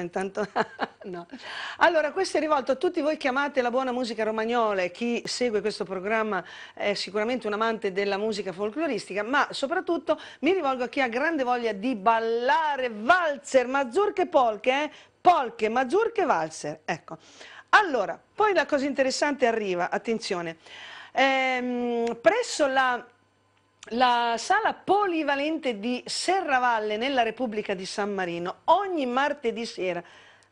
Intanto, no. Allora, questo è rivolto a tutti voi che amate la buona musica romagnola e chi segue questo programma è sicuramente un amante della musica folcloristica, ma soprattutto mi rivolgo a chi ha grande voglia di ballare valzer, mazurche, polche, eh? polche, mazurche, valzer. Ecco. Allora, poi la cosa interessante arriva, attenzione, ehm, presso la la sala polivalente di Serravalle nella Repubblica di San Marino, ogni martedì sera.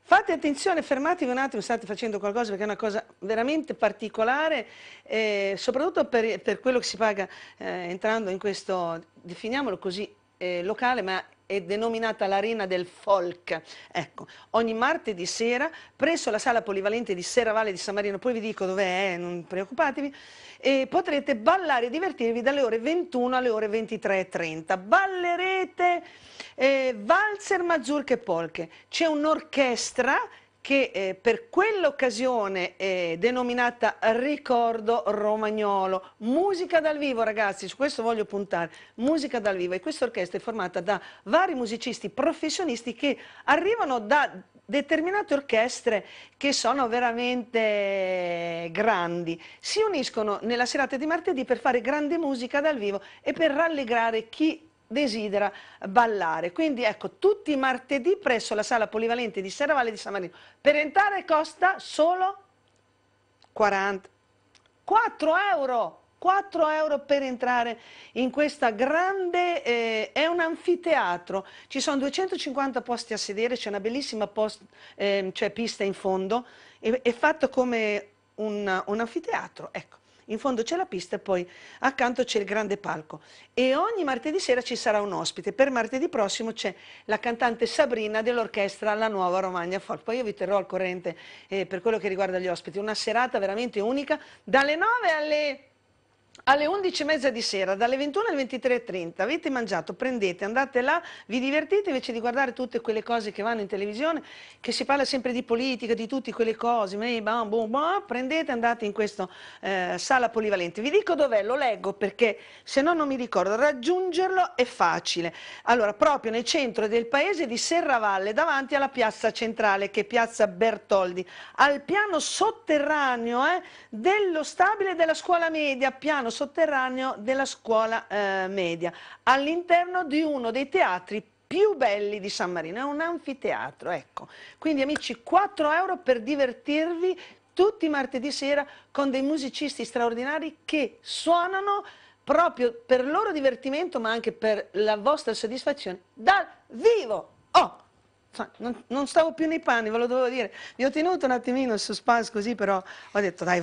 Fate attenzione, fermatevi un attimo, state facendo qualcosa perché è una cosa veramente particolare, eh, soprattutto per, per, quello che si paga eh, entrando in questo, definiamolo così, eh, locale, ma è denominata l'Arena del Folk. Ecco, ogni martedì sera presso la sala polivalente di Serravalle di San Marino, poi vi dico dov'è, eh, non preoccupatevi, e eh, potrete ballare e divertirvi dalle ore 21 alle ore 23.30. Ballerete eh, valzer, mazurche e polche. C'è un'orchestra che eh, per quell'occasione è denominata Ricordo Romagnolo, musica dal vivo ragazzi, su questo voglio puntare, musica dal vivo e questa orchestra è formata da vari musicisti professionisti che arrivano da determinate orchestre che sono veramente grandi, si uniscono nella serata di martedì per fare grande musica dal vivo e per rallegrare chi desidera ballare. Quindi ecco, tutti i martedì presso la sala polivalente di Serravalle di San Marino. Per entrare costa solo 40, 4 euro. 4 euro per entrare in questa grande, eh, è un anfiteatro, ci sono 250 posti a sedere, c'è una bellissima post, eh, cioè pista in fondo, è, è fatto come un, un anfiteatro, ecco in fondo c'è la pista e poi accanto c'è il grande palco. E ogni martedì sera ci sarà un ospite. Per martedì prossimo c'è la cantante Sabrina dell'orchestra La Nuova Romagna Folk. Poi io vi terrò al corrente eh, per quello che riguarda gli ospiti. Una serata veramente unica dalle 9 alle alle 11.30 di sera, dalle 21 alle 23.30, avete mangiato, prendete, andate là, vi divertite invece di guardare tutte quelle cose che vanno in televisione, che si parla sempre di politica, di tutte quelle cose, prendete, andate in questa eh, sala polivalente. Vi dico dov'è, lo leggo perché se no non mi ricordo, raggiungerlo è facile. Allora, proprio nel centro del paese di Serravalle, davanti alla piazza centrale, che è piazza Bertoldi, al piano sotterraneo eh, dello stabile della scuola media, piano piano sotterraneo della scuola eh, media, all'interno di uno dei teatri più belli di San Marino, è un anfiteatro, ecco. Quindi amici, 4 euro per divertirvi tutti i martedì sera con dei musicisti straordinari che suonano proprio per loro divertimento ma anche per la vostra soddisfazione dal vivo. Oh, non, non stavo più nei panni, ve lo dovevo dire. Vi ho tenuto un attimino il suspense così però ho detto dai.